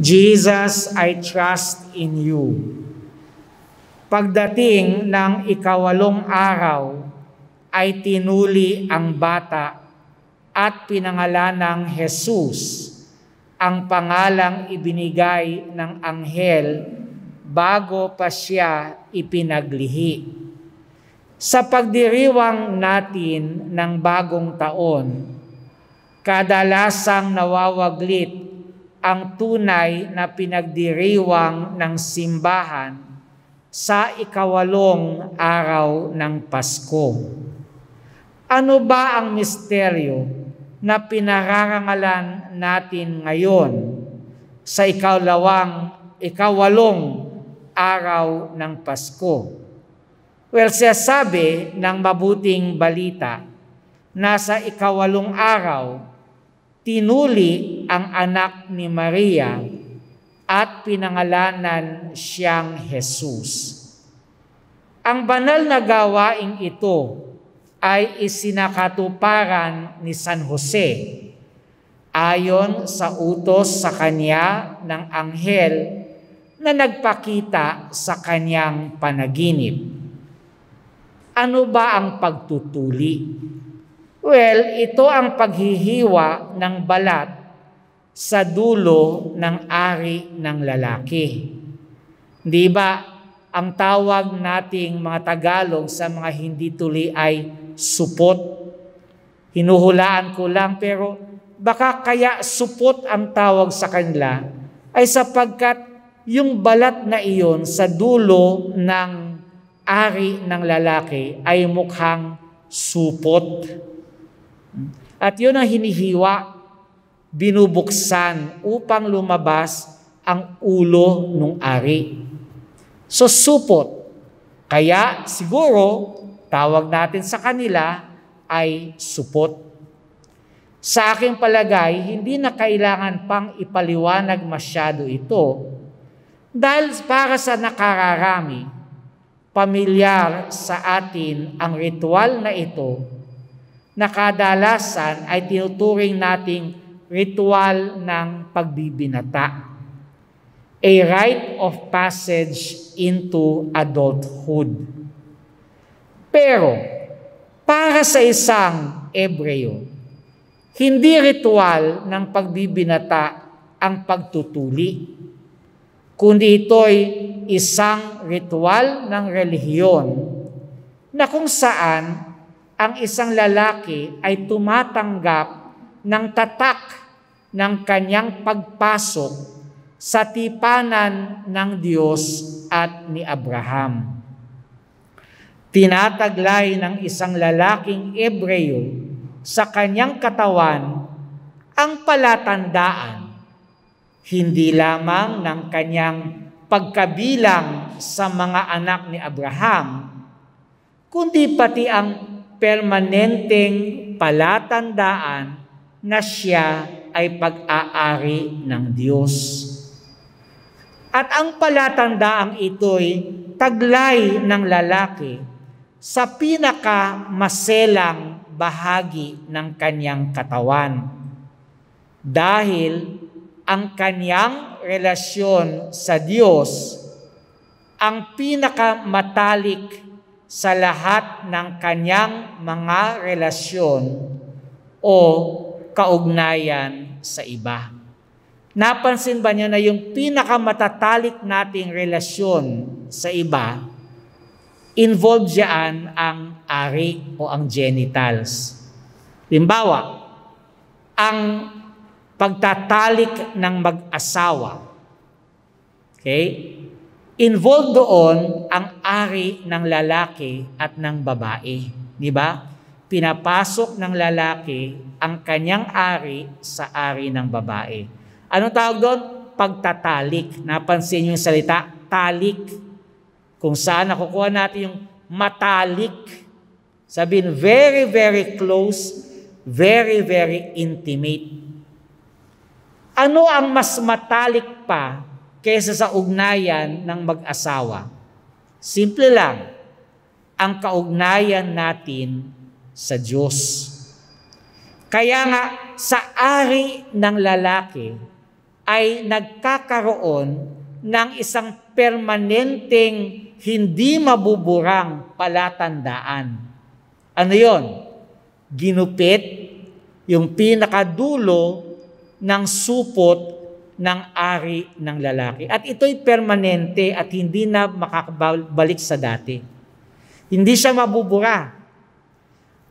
Jesus, I trust in you. Pagdating ng ikawalong araw, ay tinuli ang bata at pinangalan ng Jesus, ang pangalang ibinigay ng anghel bago pa siya ipinaglihi. Sa pagdiriwang natin ng bagong taon, kadalasang nawawaglit ang tunay na pinagdiriwang ng simbahan sa ikawalong araw ng Pasko. Ano ba ang misteryo na pinararangalan natin ngayon sa ikalawang, ikawalong araw ng Pasko? Well, siya sabi ng mabuting balita na sa ikawalong araw tinuli ang anak ni Maria at pinangalanan siyang Jesus. Ang banal na gawaing ito ay isinakatuparan ni San Jose ayon sa utos sa kanya ng anghel na nagpakita sa kanyang panaginip. Ano ba ang pagtutuli? Well, ito ang paghihiwa ng balat sa dulo ng ari ng lalaki. Di ba? Ang tawag nating mga Tagalog sa mga hindi tuli ay supot. Hinuhulaan ko lang pero baka kaya supot ang tawag sa kanila ay sapagkat yung balat na iyon sa dulo ng ari ng lalaki ay mukhang supot. At yun ang hinihiwa, binubuksan upang lumabas ang ulo ng ari. So supot. Kaya siguro tawag natin sa kanila ay supot. Sa aking palagay, hindi na kailangan pang ipaliwanag masyado ito dahil para sa nakararami, pamilyar sa atin ang ritual na ito na kadalasan ay tinuturing nating ritual ng pagbibinata. A rite of passage into adulthood. Pero, para sa isang Ebreo, hindi ritual ng pagbibinata ang pagtutuli, kundi ito'y isang ritual ng relihiyon na kung saan ang isang lalaki ay tumatanggap ng tatak ng kanyang pagpasok sa tipanan ng Diyos at ni Abraham. Tinataglay ng isang lalaking Ebreyo sa kanyang katawan ang palatandaan, hindi lamang ng kanyang pagkabilang sa mga anak ni Abraham, kundi pati ang permanenteng palatandaan na siya ay pag-aari ng Diyos. At ang palatandaang ito'y taglay ng lalaki sa pinakamaselang bahagi ng kanyang katawan. Dahil ang kanyang relasyon sa Diyos ang pinakamatalik sa lahat ng kanyang mga relasyon o kaugnayan sa iba. Napansin ba niyo na yung pinakamatatalik nating relasyon sa iba, involved diyan ang ari o ang genitals. Limbawa, ang pagtatalik ng mag-asawa. Okay? Involved doon ang ari ng lalaki at ng babae. Di ba? Pinapasok ng lalaki ang kanyang ari sa ari ng babae. Anong tawag doon? Pagtatalik. Napansin yung salita, talik. Kung saan nakukuha natin yung matalik. Sabihin, very, very close, very, very intimate. Ano ang mas matalik pa kaysa sa ugnayan ng mag-asawa. Simple lang, ang kaugnayan natin sa Diyos. Kaya nga, sa ari ng lalaki ay nagkakaroon ng isang permanenteng hindi mabuburang palatandaan. Ano yon? Ginupit yung pinakadulo ng supot ng ari ng lalaki. At ito'y permanente at hindi na makakabalik sa dati. Hindi siya mabubura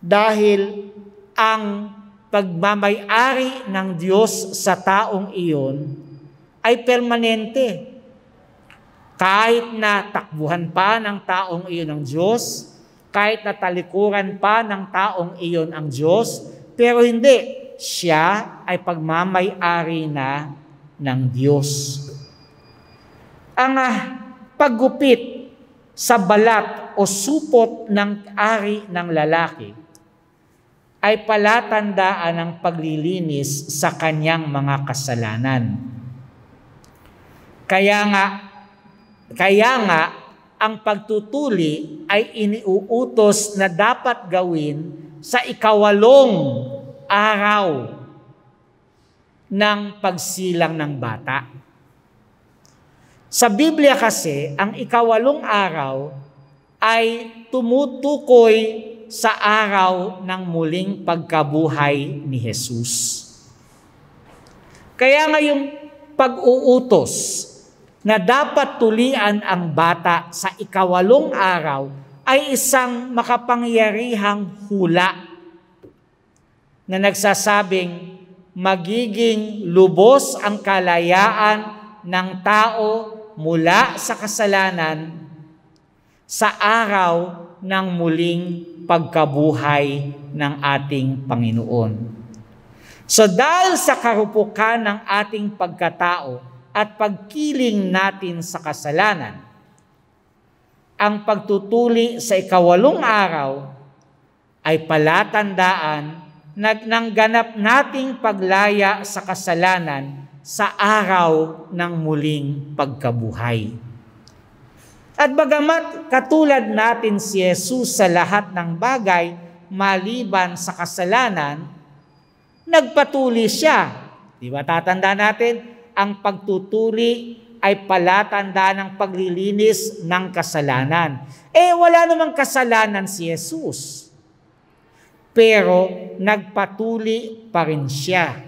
dahil ang pagmamayari ng Diyos sa taong iyon ay permanente. Kahit na takbuhan pa ng taong iyon ang Diyos, kahit na talikuran pa ng taong iyon ang Diyos, pero hindi, siya ay pagmamayari na ng Diyos. Ang ah, paggupit sa balat o supot ng ari ng lalaki ay palatandaan ng paglilinis sa kanyang mga kasalanan. Kaya nga kaya nga ang pagtutuli ay iniuutos na dapat gawin sa ikawalong araw ng pagsilang ng bata. Sa Biblia kasi, ang ikawalong araw ay tumutukoy sa araw ng muling pagkabuhay ni Jesus. Kaya ngayong pag-uutos na dapat tulian ang bata sa ikawalong araw ay isang makapangyarihang hula na nagsasabing magiging lubos ang kalayaan ng tao mula sa kasalanan sa araw ng muling pagkabuhay ng ating Panginoon. So dahil sa karupukan ng ating pagkatao at pagkiling natin sa kasalanan, ang pagtutuli sa ikawalong araw ay palatandaan nang ganap nating paglaya sa kasalanan sa araw ng muling pagkabuhay. At bagamat katulad natin si Jesus sa lahat ng bagay maliban sa kasalanan, nagpatuli siya. Di ba tatanda natin, ang pagtutuli ay palatanda ng paglilinis ng kasalanan. Eh wala namang kasalanan si Jesus pero nagpatuli pa rin siya.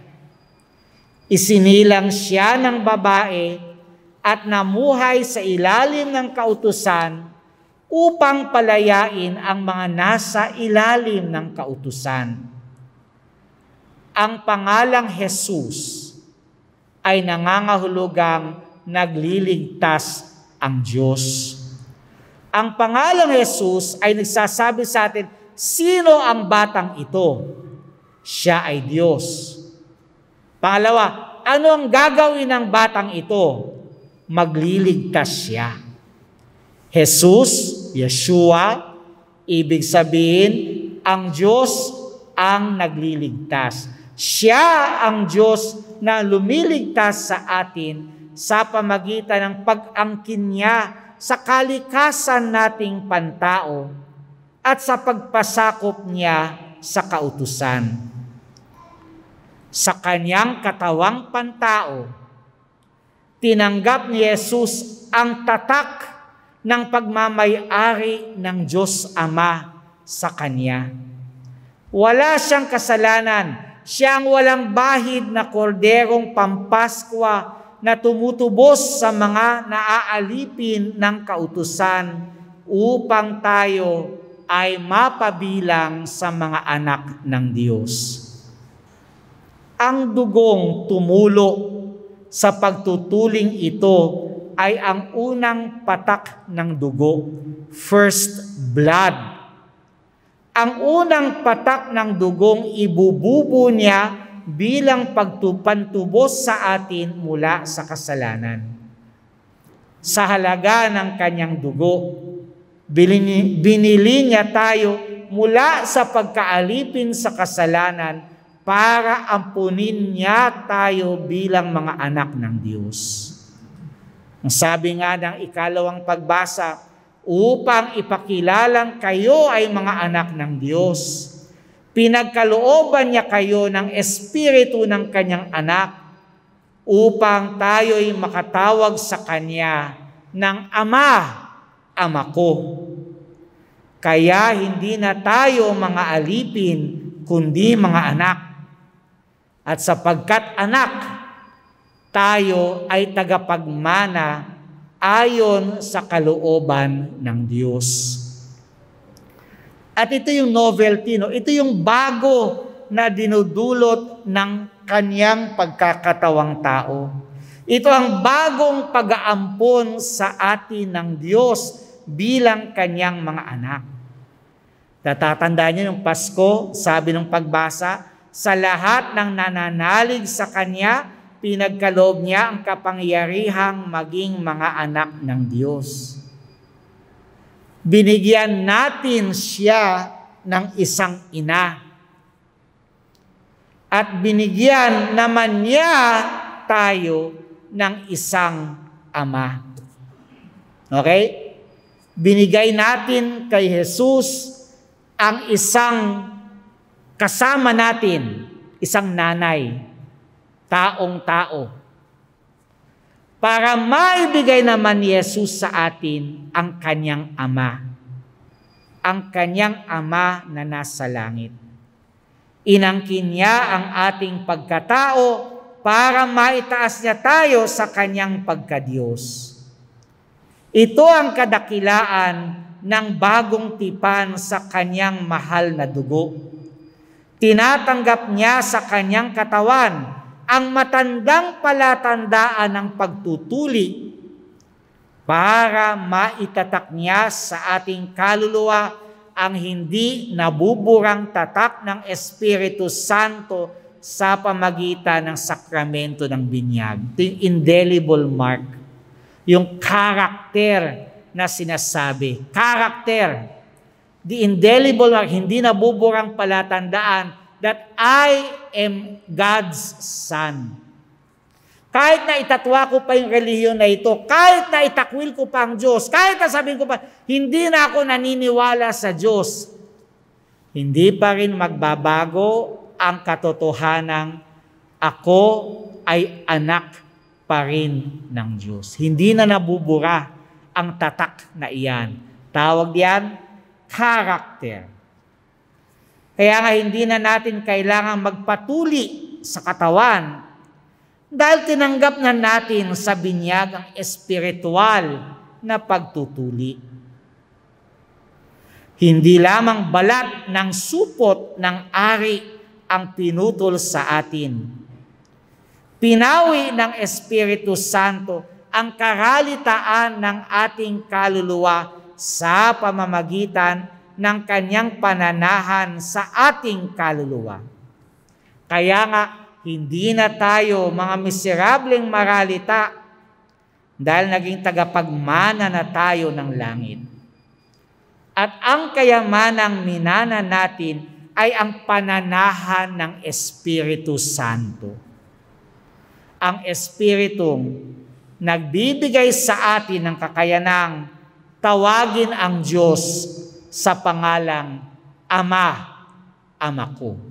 Isinilang siya ng babae at namuhay sa ilalim ng kautusan upang palayain ang mga nasa ilalim ng kautusan. Ang pangalang Jesus ay nangangahulugang nagliligtas ang Diyos. Ang pangalang Jesus ay nagsasabi sa atin, sino ang batang ito? Siya ay Diyos. Pangalawa, ano ang gagawin ng batang ito? Magliligtas siya. Jesus, Yeshua, ibig sabihin, ang Diyos ang nagliligtas. Siya ang Diyos na lumiligtas sa atin sa pamagitan ng pag-angkin niya sa kalikasan nating pantao at sa pagpasakop niya sa kautusan. Sa kanyang katawang pantao, tinanggap ni Jesus ang tatak ng pagmamayari ng Diyos Ama sa kanya. Wala siyang kasalanan, siya ang walang bahid na korderong pampaskwa na tumutubos sa mga naaalipin ng kautusan upang tayo ay mapabilang sa mga anak ng Diyos. Ang dugong tumulo sa pagtutuling ito ay ang unang patak ng dugo, first blood. Ang unang patak ng dugong ibububo niya bilang pagtupantubos sa atin mula sa kasalanan. Sa halaga ng kanyang dugo, Binili, binili niya tayo mula sa pagkaalipin sa kasalanan para ampunin niya tayo bilang mga anak ng Diyos. Ang sabi nga ng ikalawang pagbasa, upang ipakilalang kayo ay mga anak ng Diyos. Pinagkalooban niya kayo ng espiritu ng kanyang anak upang tayo'y makatawag sa kanya ng Ama ama ko. Kaya hindi na tayo mga alipin, kundi mga anak. At sapagkat anak, tayo ay tagapagmana ayon sa kalooban ng Diyos. At ito yung novelty, no? ito yung bago na dinudulot ng kanyang pagkakatawang tao. Ito ang bagong pag-aampon sa atin ng Diyos bilang kanyang mga anak. Natatandaan niyo ng Pasko, sabi ng pagbasa, sa lahat ng nananalig sa Kanya, pinagkaloob niya ang kapangyarihang maging mga anak ng Diyos. Binigyan natin siya ng isang ina. At binigyan naman niya tayo ng isang ama. Okay? binigay natin kay Jesus ang isang kasama natin, isang nanay, taong-tao. Para maibigay naman ni Jesus sa atin ang kanyang ama. Ang kanyang ama na nasa langit. Inangkin niya ang ating pagkatao para maitaas niya tayo sa kanyang pagkadiyos. Ito ang kadakilaan ng bagong tipan sa kanyang mahal na dugo. Tinatanggap niya sa kanyang katawan ang matandang palatandaan ng pagtutuli para maitatak niya sa ating kaluluwa ang hindi nabuburang tatak ng Espiritu Santo sa pamagitan ng sakramento ng binyag. Ito yung indelible mark yung karakter na sinasabi. Karakter. The indelible or hindi nabuburang palatandaan that I am God's Son. Kahit na itatwa ko pa yung reliyon na ito, kahit na itakwil ko pa ang Diyos, kahit na sabihin ko pa, hindi na ako naniniwala sa Diyos, hindi pa rin magbabago ang katotohanang ako ay anak pa rin ng Diyos. Hindi na nabubura ang tatak na iyan. Tawag diyan, character. Kaya nga hindi na natin kailangan magpatuli sa katawan dahil tinanggap na natin sa binyag ang espiritual na pagtutuli. Hindi lamang balat ng supot ng ari ang pinutol sa atin, Pinawi ng Espiritu Santo ang karalitaan ng ating kaluluwa sa pamamagitan ng kanyang pananahan sa ating kaluluwa. Kaya nga, hindi na tayo mga miserableng maralita dahil naging tagapagmana na tayo ng langit. At ang kayamanang minana natin ay ang pananahan ng Espiritu Santo ang Espiritong nagbibigay sa atin ng kakayanang tawagin ang Diyos sa pangalang Ama, Ama ko.